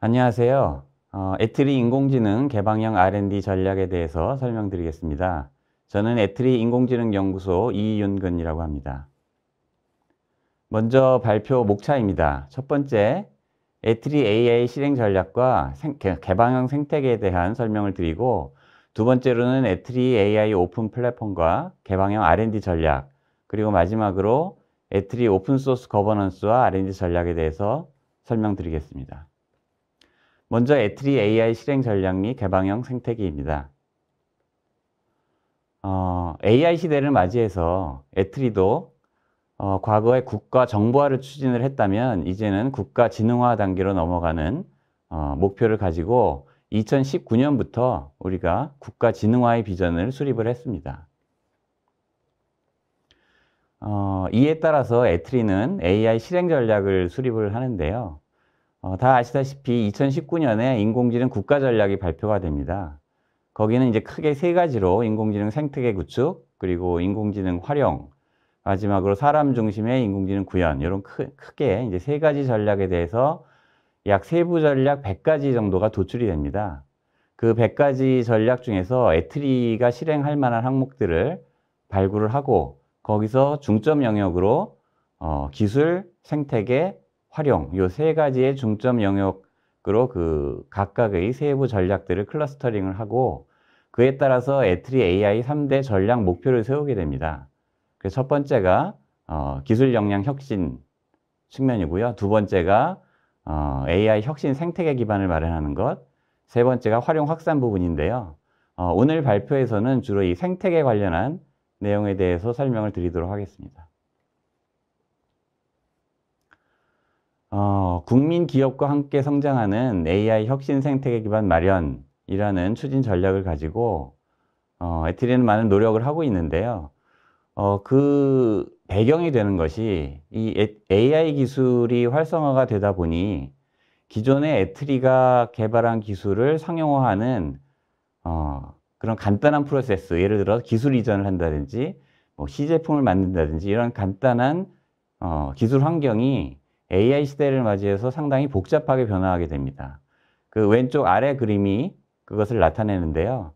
안녕하세요. 어, 에트리 인공지능 개방형 R&D 전략에 대해서 설명드리겠습니다. 저는 애트리 인공지능 연구소 이윤근이라고 합니다. 먼저 발표 목차입니다. 첫 번째, 애트리 AI 실행 전략과 생, 개방형 생태계에 대한 설명을 드리고 두 번째로는 애트리 AI 오픈 플랫폼과 개방형 R&D 전략 그리고 마지막으로 애트리 오픈소스 거버넌스와 R&D 전략에 대해서 설명드리겠습니다. 먼저 에트리 AI 실행 전략 및 개방형 생태계입니다. 어, AI 시대를 맞이해서 에트리도 어, 과거에 국가 정보화를 추진을 했다면 이제는 국가 지능화 단계로 넘어가는 어, 목표를 가지고 2019년부터 우리가 국가 지능화의 비전을 수립을 했습니다. 어, 이에 따라서 에트리는 AI 실행 전략을 수립을 하는데요. 어, 다 아시다시피 2019년에 인공지능 국가 전략이 발표가 됩니다. 거기는 이제 크게 세 가지로 인공지능 생태계 구축, 그리고 인공지능 활용, 마지막으로 사람 중심의 인공지능 구현, 이런 크, 크게 이제 세 가지 전략에 대해서 약 세부 전략 100가지 정도가 도출이 됩니다. 그 100가지 전략 중에서 에트리가 실행할 만한 항목들을 발굴을 하고 거기서 중점 영역으로 어, 기술, 생태계, 활용 이 세 가지의 중점 영역으로 그 각각의 세부 전략들을 클러스터링을 하고 그에 따라서 애트리 AI 3대 전략 목표를 세우게 됩니다. 그래서 첫 번째가 어, 기술 역량 혁신 측면이고요. 두 번째가 어, AI 혁신 생태계 기반을 마련하는 것. 세 번째가 활용 확산 부분인데요. 어, 오늘 발표에서는 주로 이 생태계 관련한 내용에 대해서 설명을 드리도록 하겠습니다. 어, 국민 기업과 함께 성장하는 AI 혁신 생태계 기반 마련이라는 추진 전략을 가지고 어, 에트리는 많은 노력을 하고 있는데요. 어, 그 배경이 되는 것이 이 AI 기술이 활성화가 되다 보니 기존의 에트리가 개발한 기술을 상용화하는 어, 그런 간단한 프로세스, 예를 들어 기술 이전을 한다든지 뭐 시제품을 만든다든지 이런 간단한 어, 기술 환경이 AI 시대를 맞이해서 상당히 복잡하게 변화하게 됩니다. 그 왼쪽 아래 그림이 그것을 나타내는데요.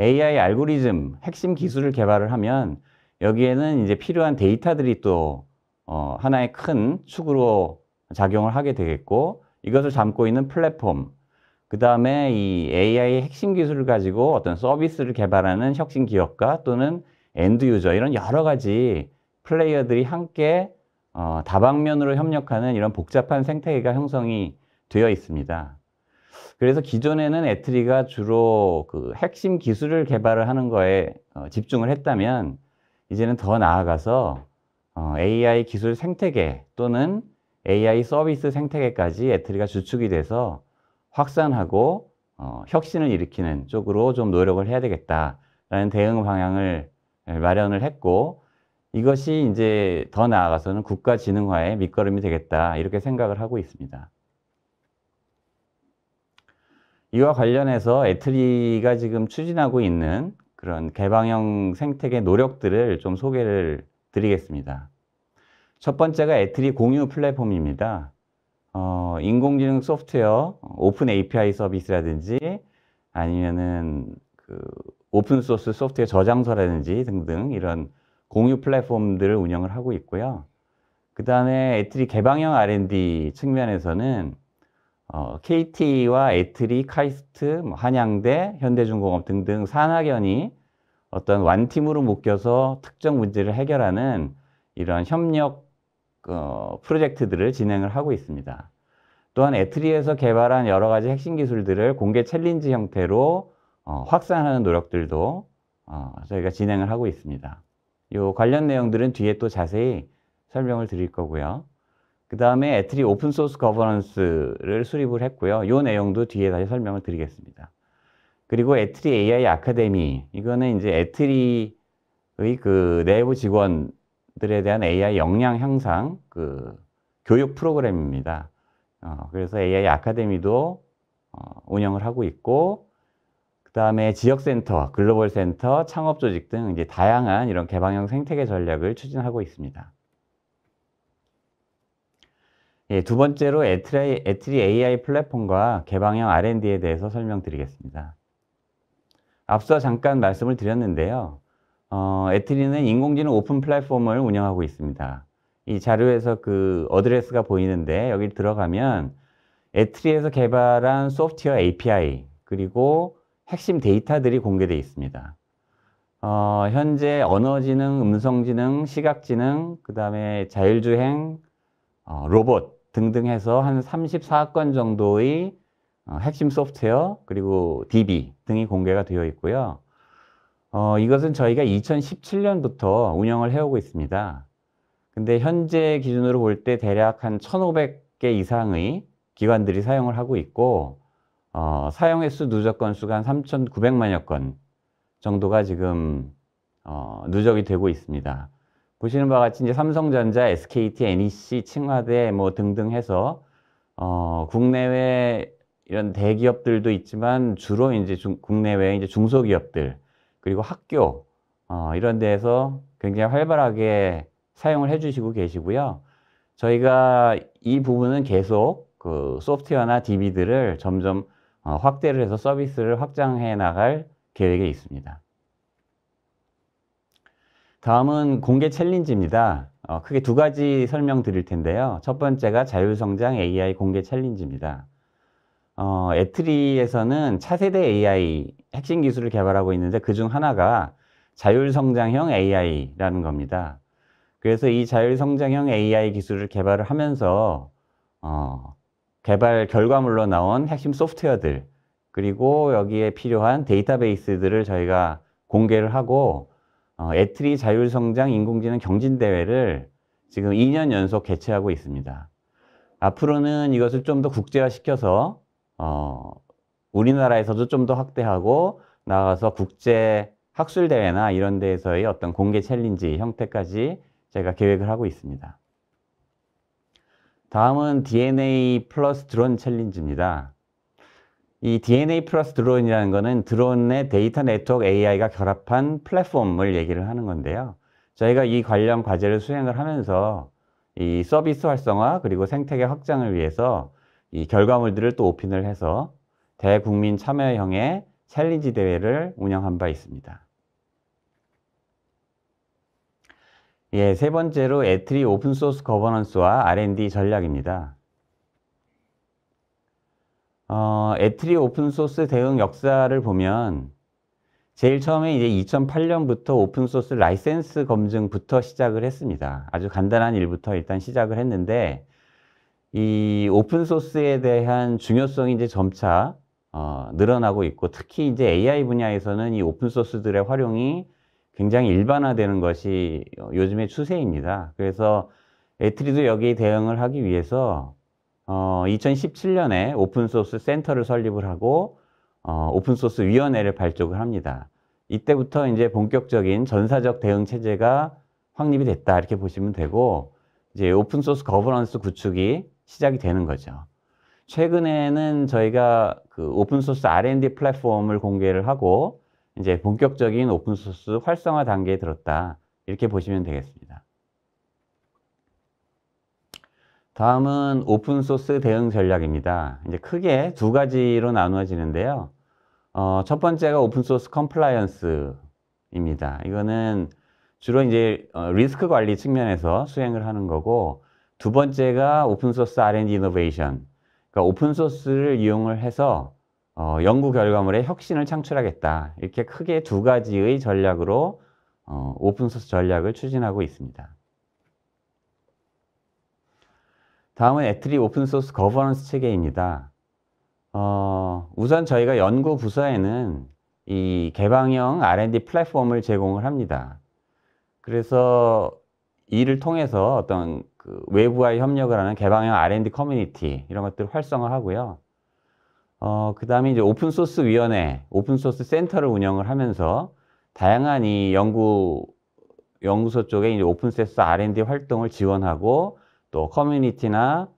AI 알고리즘, 핵심 기술을 개발을 하면 여기에는 이제 필요한 데이터들이 또 어, 하나의 큰 축으로 작용을 하게 되겠고 이것을 담고 있는 플랫폼, 그 다음에 이 AI 핵심 기술을 가지고 어떤 서비스를 개발하는 혁신 기업과 또는 엔드 유저 이런 여러 가지 플레이어들이 함께 어, 다방면으로 협력하는 이런 복잡한 생태계가 형성이 되어 있습니다. 그래서 기존에는 애트리가 주로 그 핵심 기술을 개발을 하는 거에 어, 집중을 했다면 이제는 더 나아가서 어, AI 기술 생태계 또는 AI 서비스 생태계까지 애트리가 주축이 돼서 확산하고 어, 혁신을 일으키는 쪽으로 좀 노력을 해야 되겠다라는 대응 방향을 마련을 했고 이것이 이제 더 나아가서는 국가 지능화의 밑거름이 되겠다 이렇게 생각을 하고 있습니다. 이와 관련해서 애트리가 지금 추진하고 있는 그런 개방형 생태계 노력들을 좀 소개를 드리겠습니다. 첫 번째가 애트리 공유 플랫폼입니다. 어, 인공지능 소프트웨어, 오픈 API 서비스라든지 아니면은 그 오픈소스 소프트웨어 저장소라든지 등등 이런 공유 플랫폼들을 운영을 하고 있고요. 그 다음에 애트리 개방형 R&D 측면에서는 어, KT와 애트리, 카이스트, 뭐 한양대, 현대중공업 등등 산학연이 어떤 완팀으로 묶여서 특정 문제를 해결하는 이런 협력 어, 프로젝트들을 진행을 하고 있습니다. 또한 애트리에서 개발한 여러 가지 핵심 기술들을 공개 챌린지 형태로 어, 확산하는 노력들도 어, 저희가 진행을 하고 있습니다. 요 관련 내용들은 뒤에 또 자세히 설명을 드릴 거고요. 그 다음에 애트리 오픈 소스 거버넌스를 수립을 했고요. 요 내용도 뒤에 다시 설명을 드리겠습니다. 그리고 애트리 AI 아카데미 이거는 이제 애트리의 그 내부 직원들에 대한 AI 역량 향상 그 교육 프로그램입니다. 어, 그래서 AI 아카데미도 어, 운영을 하고 있고 그다음에 지역센터, 글로벌 센터, 창업 조직 등 이제 다양한 이런 개방형 생태계 전략을 추진하고 있습니다. 예, 두 번째로 애트리 에트리 AI 플랫폼과 개방형 R&D에 대해서 설명드리겠습니다. 앞서 잠깐 말씀을 드렸는데요. 어, 에트리는 인공지능 오픈 플랫폼을 운영하고 있습니다. 이 자료에서 그 어드레스가 보이는데 여기 들어가면 애트리에서 개발한 소프트웨어 API 그리고 핵심 데이터들이 공개되어 있습니다. 어, 현재 언어지능, 음성지능, 시각지능, 그 다음에 자율주행, 어, 로봇 등등 해서 한 34건 정도의 어, 핵심 소프트웨어 그리고 DB 등이 공개가 되어 있고요. 어, 이것은 저희가 2017년부터 운영을 해오고 있습니다. 근데 현재 기준으로 볼 때 대략 한 1,500개 이상의 기관들이 사용을 하고 있고 어, 사용 횟수 누적 건수가 한 3,900만여 건 정도가 지금 어, 누적이 되고 있습니다. 보시는 바와 같이 이제 삼성전자, SKT, NEC, 칭화대 뭐 등등 해서 어, 국내외 이런 대기업들도 있지만 주로 이제 중, 국내외 이제 중소기업들 그리고 학교 어, 이런 데에서 굉장히 활발하게 사용을 해주시고 계시고요. 저희가 이 부분은 계속 그 소프트웨어나 DB들을 점점 어, 확대를 해서 서비스를 확장해 나갈 계획에 있습니다. 다음은 공개 챌린지입니다. 어, 크게 두 가지 설명드릴 텐데요. 첫 번째가 자율성장 AI 공개 챌린지입니다. 어, 에트리에서는 차세대 AI 핵심 기술을 개발하고 있는데 그 중 하나가 자율성장형 AI라는 겁니다. 그래서 이 자율성장형 AI 기술을 개발을 하면서 어, 개발 결과물로 나온 핵심 소프트웨어들 그리고 여기에 필요한 데이터베이스들을 저희가 공개를 하고 애트리 어, 자율성장 인공지능 경진대회를 지금 2년 연속 개최하고 있습니다. 앞으로는 이것을 좀 더 국제화시켜서 어, 우리나라에서도 좀 더 확대하고 나아가서 국제 학술대회나 이런 데에서의 어떤 공개 챌린지 형태까지 제가 계획을 하고 있습니다. 다음은 DNA 플러스 드론 챌린지입니다. 이 DNA 플러스 드론이라는 것은 드론의 데이터 네트워크 AI가 결합한 플랫폼을 얘기를 하는 건데요. 저희가 이 관련 과제를 수행을 하면서 이 서비스 활성화 그리고 생태계 확장을 위해서 이 결과물들을 또 오픈을 해서 대국민 참여형의 챌린지 대회를 운영한 바 있습니다. 예, 세 번째로 애트리 오픈소스 거버넌스와 R&D 전략입니다. 어, 에트리 오픈소스 대응 역사를 보면 제일 처음에 이제 2008년부터 오픈소스 라이센스 검증부터 시작을 했습니다. 아주 간단한 일부터 일단 시작을 했는데 이 오픈소스에 대한 중요성이 이제 점차 어, 늘어나고 있고 특히 이제 AI 분야에서는 이 오픈소스들의 활용이 굉장히 일반화되는 것이 요즘의 추세입니다. 그래서 에트리도 여기에 대응을 하기 위해서 어, 2017년에 오픈소스 센터를 설립을 하고 어, 오픈소스 위원회를 발족을 합니다. 이때부터 이제 본격적인 전사적 대응 체제가 확립이 됐다 이렇게 보시면 되고 이제 오픈소스 거버넌스 구축이 시작이 되는 거죠. 최근에는 저희가 그 오픈소스 R&D 플랫폼을 공개를 하고 이제 본격적인 오픈소스 활성화 단계에 들었다. 이렇게 보시면 되겠습니다. 다음은 오픈소스 대응 전략입니다. 이제 크게 두 가지로 나누어지는데요. 어, 첫 번째가 오픈소스 컴플라이언스입니다. 이거는 주로 이제 어, 리스크 관리 측면에서 수행을 하는 거고 두 번째가 오픈소스 R&D 이노베이션. 그러니까 오픈소스를 이용을 해서 어, 연구 결과물에 혁신을 창출하겠다. 이렇게 크게 두 가지의 전략으로 어, 오픈소스 전략을 추진하고 있습니다. 다음은 애트리 오픈소스 거버넌스 체계입니다. 어, 우선 저희가 연구 부서에는 이 개방형 R&D 플랫폼을 제공을 합니다. 그래서 이를 통해서 어떤 그 외부와의 협력을 하는 개방형 R&D 커뮤니티 이런 것들을 활성화하고요. 어, 그 다음에 이제 오픈소스 위원회, 오픈소스 센터를 운영을 하면서 다양한 이 연구, 연구소 쪽에 이제 오픈소스 R&D 활동을 지원하고 또 커뮤니티나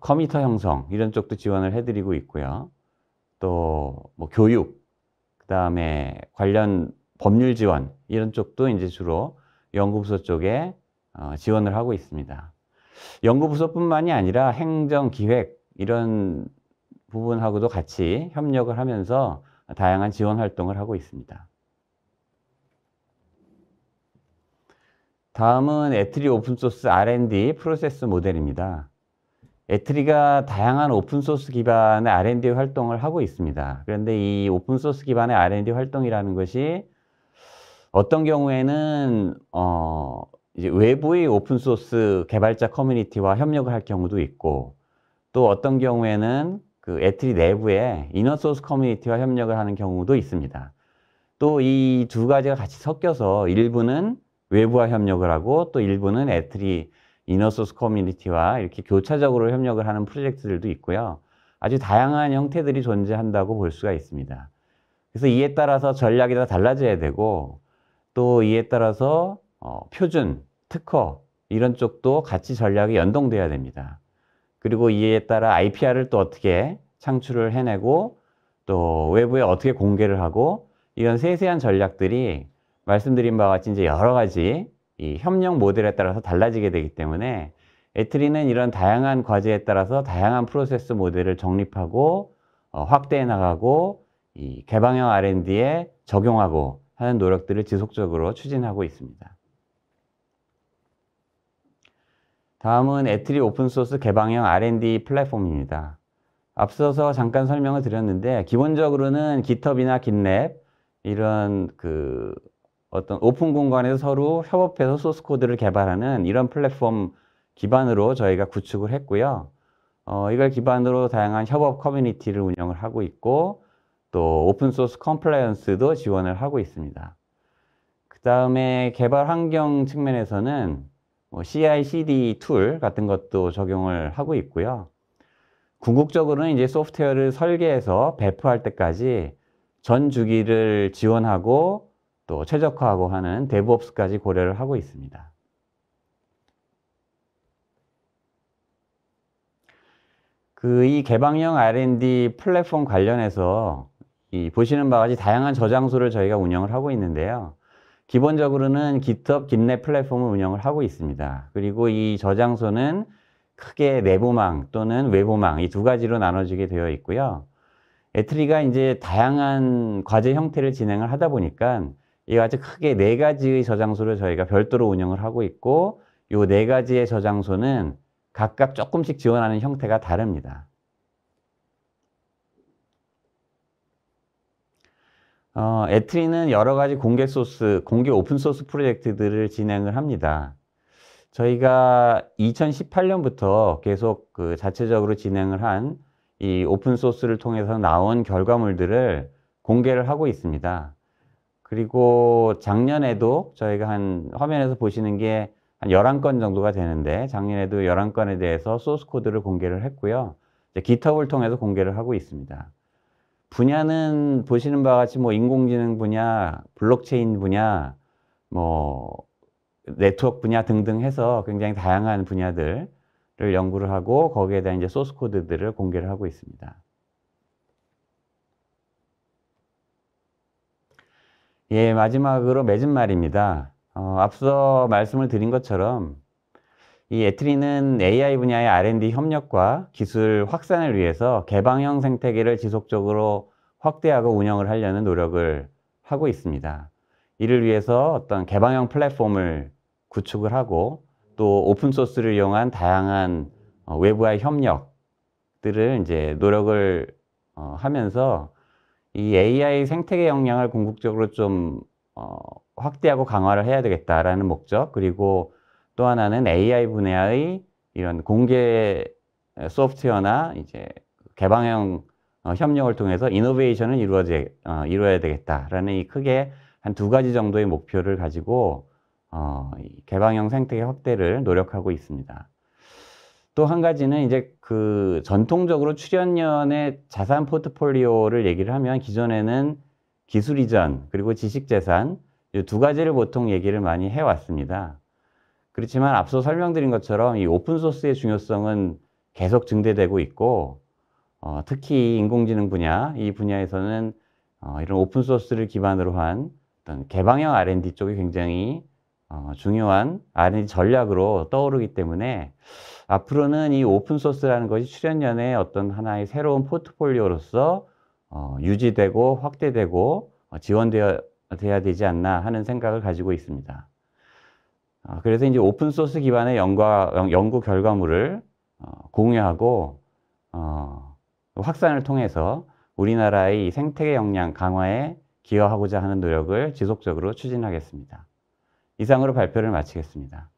컴퓨터 형성 이런 쪽도 지원을 해드리고 있고요. 또 뭐 교육, 그 다음에 관련 법률 지원 이런 쪽도 이제 주로 연구부서 쪽에 어, 지원을 하고 있습니다. 연구부서뿐만이 아니라 행정, 기획 이런 부분하고도 같이 협력을 하면서 다양한 지원 활동을 하고 있습니다. 다음은 애트리 오픈소스 R&D 프로세스 모델입니다. 애트리가 다양한 오픈소스 기반의 R&D 활동을 하고 있습니다. 그런데 이 오픈소스 기반의 R&D 활동이라는 것이 어떤 경우에는 어, 외부의 오픈소스 개발자 커뮤니티와 협력을 할 경우도 있고 또 어떤 경우에는 그애트리 내부에 이너 소스 커뮤니티와 협력을 하는 경우도 있습니다. 또 이 두 가지가 같이 섞여서 일부는 외부와 협력을 하고 또 일부는 애트리 이너 소스 커뮤니티와 이렇게 교차적으로 협력을 하는 프로젝트들도 있고요. 아주 다양한 형태들이 존재한다고 볼 수가 있습니다. 그래서 이에 따라서 전략이 다 달라져야 되고 또 이에 따라서 어, 표준, 특허 이런 쪽도 같이 전략이 연동돼야 됩니다. 그리고 이에 따라 IPR을 또 어떻게 창출을 해내고 또 외부에 어떻게 공개를 하고 이런 세세한 전략들이 말씀드린 바와 같이 이제 여러 가지 이 협력 모델에 따라서 달라지게 되기 때문에 에트리는 이런 다양한 과제에 따라서 다양한 프로세스 모델을 정립하고 어, 확대해 나가고 이 개방형 R&D에 적용하고 하는 노력들을 지속적으로 추진하고 있습니다. 다음은 애트리 오픈소스 개방형 R&D 플랫폼입니다. 앞서서 잠깐 설명을 드렸는데 기본적으로는 GitHub이나 GitLab 이런 그 어떤 오픈 공간에서 서로 협업해서 소스 코드를 개발하는 이런 플랫폼 기반으로 저희가 구축을 했고요. 어, 이걸 기반으로 다양한 협업 커뮤니티를 운영을 하고 있고 또 오픈소스 컴플라이언스도 지원을 하고 있습니다. 그 다음에 개발 환경 측면에서는 뭐 CI, CD 툴 같은 것도 적용을 하고 있고요. 궁극적으로는 이제 소프트웨어를 설계해서 배포할 때까지 전 주기를 지원하고 또 최적화하고 하는 데브옵스까지 고려를 하고 있습니다. 그 이 개방형 R&D 플랫폼 관련해서 보시는 바와 같이 다양한 저장소를 저희가 운영을 하고 있는데요. 기본적으로는 GitHub, GitLab 플랫폼을 운영을 하고 있습니다. 그리고 이 저장소는 크게 내부망 또는 외부망 이 두 가지로 나눠지게 되어 있고요. 에트리가 이제 다양한 과제 형태를 진행을 하다 보니까 이와 같이 크게 네 가지의 저장소를 저희가 별도로 운영을 하고 있고 이 네 가지의 저장소는 각각 조금씩 지원하는 형태가 다릅니다. 어, 에트리는 여러 가지 공개 소스, 공개 오픈 소스 프로젝트들을 진행을 합니다. 저희가 2018년부터 계속 그 자체적으로 진행을 한 이 오픈 소스를 통해서 나온 결과물들을 공개를 하고 있습니다. 그리고 작년에도 저희가 한 화면에서 보시는 게 한 11건 정도가 되는데 작년에도 11건에 대해서 소스 코드를 공개를 했고요. 이제 GitHub을 통해서 공개를 하고 있습니다. 분야는 보시는 바와 같이 뭐 인공지능 분야, 블록체인 분야, 뭐 네트워크 분야 등등 해서 굉장히 다양한 분야들을 연구를 하고 거기에 대한 이제 소스 코드들을 공개를 하고 있습니다. 예, 마지막으로 맺은 말입니다. 어, 앞서 말씀을 드린 것처럼 이 에트리는 AI 분야의 R&D 협력과 기술 확산을 위해서 개방형 생태계를 지속적으로 확대하고 운영을 하려는 노력을 하고 있습니다. 이를 위해서 어떤 개방형 플랫폼을 구축을 하고 또 오픈소스를 이용한 다양한 어, 외부와의 협력들을 이제 노력을 어, 하면서 이 AI 생태계 역량을 궁극적으로 좀 어, 확대하고 강화를 해야 되겠다라는 목적 그리고 또 하나는 AI 분야의 이런 공개 소프트웨어나 이제 개방형 어, 협력을 통해서 이노베이션을 이루어야, 어, 이루어야 되겠다라는 이 크게 한 두 가지 정도의 목표를 가지고 어, 개방형 생태계 확대를 노력하고 있습니다. 또 한 가지는 이제 그 전통적으로 출연년의 자산 포트폴리오를 얘기를 하면 기존에는 기술 이전 그리고 지식 재산 이 두 가지를 보통 얘기를 많이 해왔습니다. 그렇지만 앞서 설명드린 것처럼 이 오픈소스의 중요성은 계속 증대되고 있고 어, 특히 인공지능 분야, 이 분야에서는 어, 이런 오픈소스를 기반으로 한 어떤 개방형 R&D 쪽이 굉장히 어, 중요한 R&D 전략으로 떠오르기 때문에 앞으로는 이 오픈소스라는 것이 출연연의 어떤 하나의 새로운 포트폴리오로서 어, 유지되고 확대되고 어, 지원되어야 되지 않나 하는 생각을 가지고 있습니다. 아, 그래서 이제 오픈 소스 기반의 연구, 연구 결과물을 어, 공유하고 어, 확산을 통해서 우리나라의 생태계 역량 강화에 기여하고자 하는 노력을 지속적으로 추진하겠습니다. 이상으로 발표를 마치겠습니다.